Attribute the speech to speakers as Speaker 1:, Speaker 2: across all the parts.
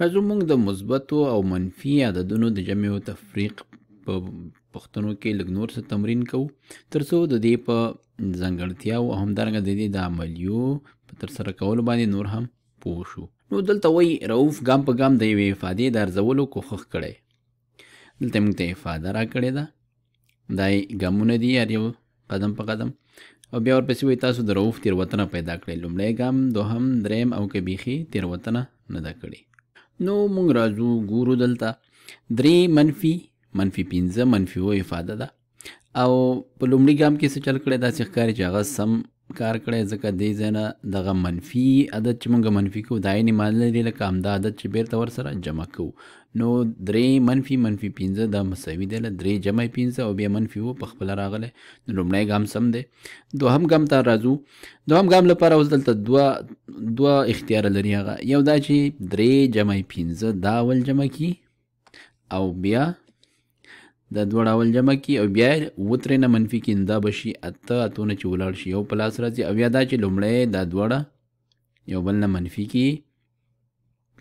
Speaker 1: راځو موږ د مثبتو او منفي عددونو د جمع او تفریق په پښتنو کې لږ نور څه تمرین کوو ترڅو د دې په ځانګړتیاو او همدارنګه د دې د عملیو په ترسره کولو باندې نور هم پوه شو نو دلته وایي رؤوف ګام په ګام د یوې افادې د ارزولو کوښښ کړی دلته موږ ته افاده راکړې ده دا یې ګامونه دي هر یو قدم په قدم او بیا ورپسې وایي تاسو د رؤوف تیروتنه پیدا کړئ لومړی ګام دوهم دریم او که بیخي تیروتنه نه ده کړې نو مونږ راځو ګورو دلته درې منفي منفي پنځه منفي اوه افاده ده او په لومړي ګام کې څه چل کړی داسې ښکاري چې هغه سم کار کړی ځکه دې ځای نه دغه منفي عدد چې موږ منفي کوو دا یې معنی لري لکه همدا عدد چې بیرته ورسره جمع کوو نو درې منفي منفي پنځه دا مساوي دی له درې جمع پنځه او بیا منفي و په خپله راغلی نو لومړی ګام سم دی دوهم ګام ته راځو دوهم ګام لپاره اوس دلته دوه دوه اختیاره لري هغه یو دا چې درې جمع پنځه دا اول جمع کړي او بیا دا دوه ډول جمع کی او بیا و ترې نه منفي کې دا بشي اته اتونه چې ولاړ شي یو په لاس راځي او یا دا چې لومړی دا دواړه یو بل نه منفي کی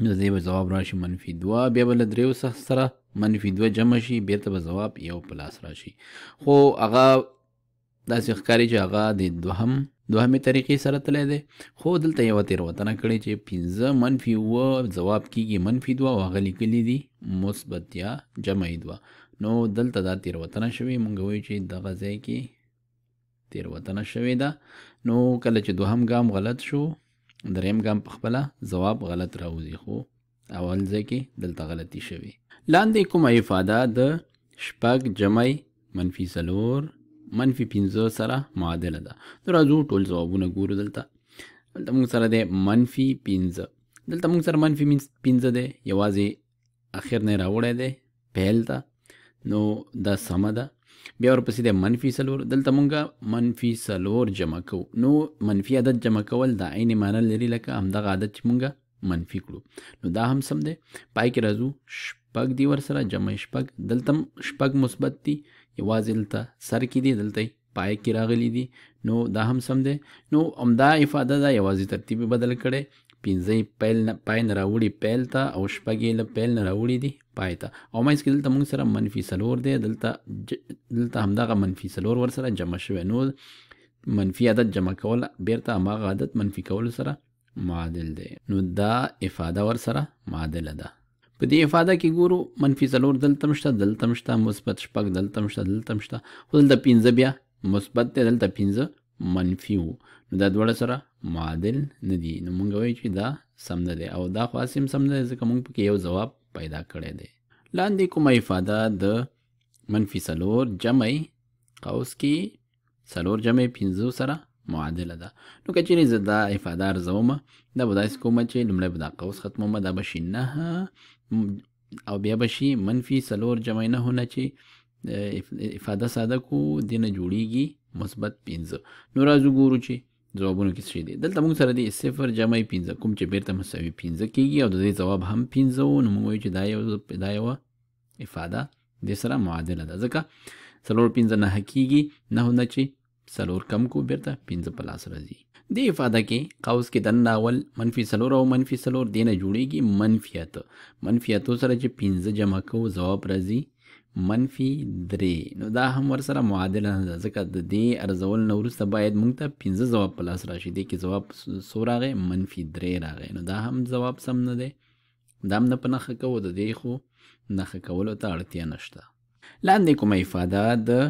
Speaker 1: نو دې به جواب راشي منفي دوه بیا بل دریو سره منفي دوه جمع شي بیرته به جواب یو په لاس راشي خو هغه داسې ښکاري چې هغه د دوهم دوهمې طریقې سره تللی دی خو دلته یوه تېروتنه کړې چې پنځه منفي اووه ځواب کېږي منفي دوه او هغه لیکلي دي مثبت یا جمع دوه نو دلته دا تیروتنه شوې مونږ وایو چې دغه ځای کې تیروتنه شوې ده نو کله چې دوهم ګام غلط شو دریم ګام په خپله ځواب غلط راوځي خو اول ځای کې دلته غلطي شوې لاندې کومه افاده د شپږ جمعی منفي څلور منفي پنځه سره معادله ده نو راځو ټول ځوابونه ګورو دلته دلته موږ سره دی منفي پنځه دلته موږ سره منفي پنځه دی یوازې اخر نه راوړی دی پیل ته نو دا سمه ده بیا ورپسې د منفي سلور دلته مونږه منفي سلور جمع کوو نو منفي عدد جمع کول د عین معنی لري لکه همدغه عدد چې مونږه منفي کړو نو دا هم سم دی پای کې راځو شپږ دی ورسره جمع شپږ دلته هم شپږ مثبت دي یوازې دلته سر کې دی دلته پای کې راغلی دي نو دا هم سم دی نو همدا افاده ده یوازې ترتیب بدل کړی پنځه یې پیل نه پای نه راوړي پیل ته او شپږ یې له پیل نه راوړي دي پای ته او منځ کې دلته موږ سره منفي څلور دی دلته دلته همدغه منفي څلور ورسره جمع شوی نو منفي عدد جمع کول بیرته هماغه عدد منفي کولو سره معادل دی نو دا افاده ورسره معادله ده په دې افاده کې ګورو منفي څلور دلته مشته دلته مشته مثبت شپږ دلته مشته دلته مشته خو دلته پنځه بیا مثبت دی دلته پنځه منفي و نو دا دواړه سره معادل نه دي نو مونږ وایو چې دا سم نه دی او دا خو هسې هم سم نه دی ځکه مونږ پکې یو ځواب پیدا کړی دی لاندې کومه افاده د منفي څلور جمع قوس کې څلور جمع پنځو سره معادله ده نو که چیرې زه دا افاده ارزوم دا به داسې کومه چې لومړی به دا قوس ختموم دا به شي نهه او بیا به شي منفي څلور جمع نهو نه چې افاده ساده کو دې نه جوړیږي مثبت پنځه نو راځو ګورو چې ځوابونه کې څه دي دلته موږ سره دی صفر جمع 15 کوم چې بیرته مساوي 15 کیږي او د دې ځواب هم 15 وو نو موږ وایو چې دا یو دا یو افاده د سره معادله ده ځکه څلور 15 نه کیږي نه نه چې څلور کم کو بیرته 15 پلاس راځي د افاده کې قوس کې دن ناول منفي څلور او منفي څلور دینه جوړیږي منفیت منفیتو سره چې 15 جمع کو ځواب راځي منفي درې نو دا هم ورسره معادله نه ده ځکه د دې ارزول نه وروسته باید موږ ته پنځه ځواب په لاس راشي دې کې ځواب څو راغی منفي درې راغی نو دا هم ځواب سم نه دی دا هم نه په نښه کوو د دې خو نښه کولو ته اړتیا نشته لاندې کومه افاده د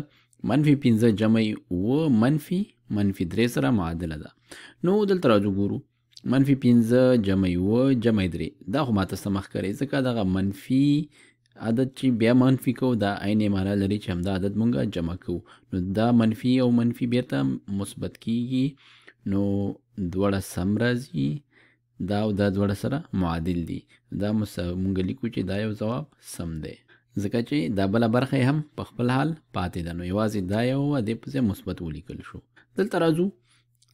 Speaker 1: منفي پنځه جمع اوه منفي منفي درې سره معادله ده نو دلته راځو ګورو منفي پنځه جمع اوه جمع درې دا خو ماته څه مخ ځکه دغه منفي عدد چې بیا منفي کو دا عین معنا لري چې همدا عدد مونږه جمع کوو نو دا منفي او منفي بیرته مثبت کیږي نو دواړه سم راځي دا او دا دواړه سره معادل دي دا مونږ لیکو چې دا یو ځواب سم دی ځکه چې دا بله برخه هم په خپل حال پاتې ده نو یوازې دا یو وه دې پسې مثبت ولیکل شو دلته راځو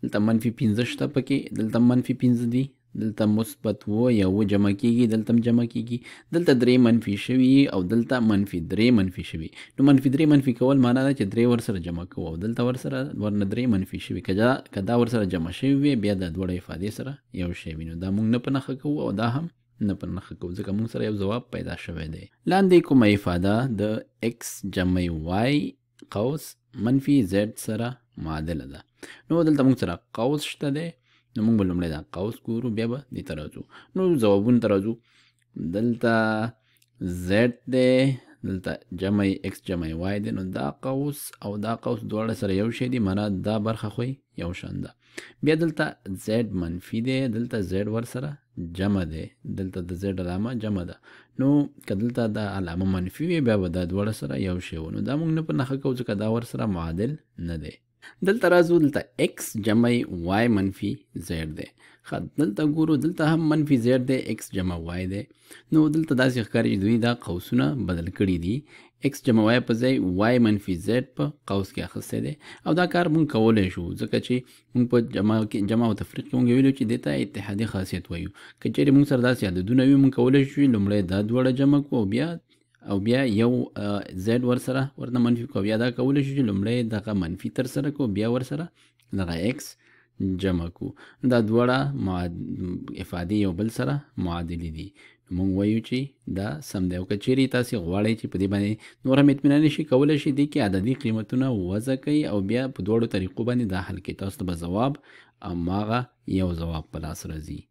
Speaker 1: دلته منفي پنځه شته پکې دلته منفي پنځه دي دلته مثبت و یا و جمع کیږي دلته جمع کیږي دلته درې منفي شوي او دلته منفي درې منفي شوي نو منفي درې منفي کول معنا ده چې درې ورسره جمع کوو او دلته ورسره ورنه درې منفي شوي کدا کدا ورسره جمع شوي وي بیا د دوړې افادې سره یو شی وي نو دا موږ نه په نخښه کوو او دا هم نه پر نخ کو ځکه موږ سره یو ځواب پیدا شوی دی لاندې کومه افاده د x جمع y قوس منفي z سره معادله ده نو دلته موږ سره قوس شته دی نو موږ به لومړی دا قوس ګورو بیا به دې ته راځو نو ځوابونو ته راځو دلته زیډ دی دلته جمع ایکس جمع وای دی نو دا قوس او دا قوس دواړه سره یو شی دي معنا دا برخه خو یو شان ده بیا دلته زیډ منفي دی دلته زیډ ور سره جمع دی دلته د زیډ علامه جمع ده نو که دلته دا علامه منفي وي بیا به دا دواړه سره یو شی نو دا موږ نه په نښه کوو ځکه دا ور سره معادل نه دی دلته راځو دلته x جمع y منفي z دی ښه دلته ګورو دلته هم منفي z دی x جمع y دی نو دلته داسې ښکاري چې دوی دا قوسونه بدل کړي دي x جمع y په ځای y منفي z په قوس کې اخیستی دی او دا کار مونږ کولی شو ځکه چې مونږ په جمع کې جمع او تفریق کې مونږ ویلو چې دې ته اتحادي خاصیت وایو که چېرې مونږ سره داسې عددونه وي مونږ کولی شو لومړی دا دواړه جمع کړو او بیا او بیا یو زد ور سره ورنه منفي کو بیا دا کولی شو چې لومړی دغه منفي تر سره کو بیا ور سره دغه ایکس جمع کو دا دواړه معاد... افادې یو بل سره معادلې دي مونږ وایو چې دا سم دی او که چیرې تاسې غواړئ چې په دې باندې نور هم اطمینان شي کولی شي دې کې عددي قیمتونه وضع کوي او بیا په دواړو طریقو باندې دا حل کوي تاسو ته به ځواب هماغه یو ځواب په لاس راځي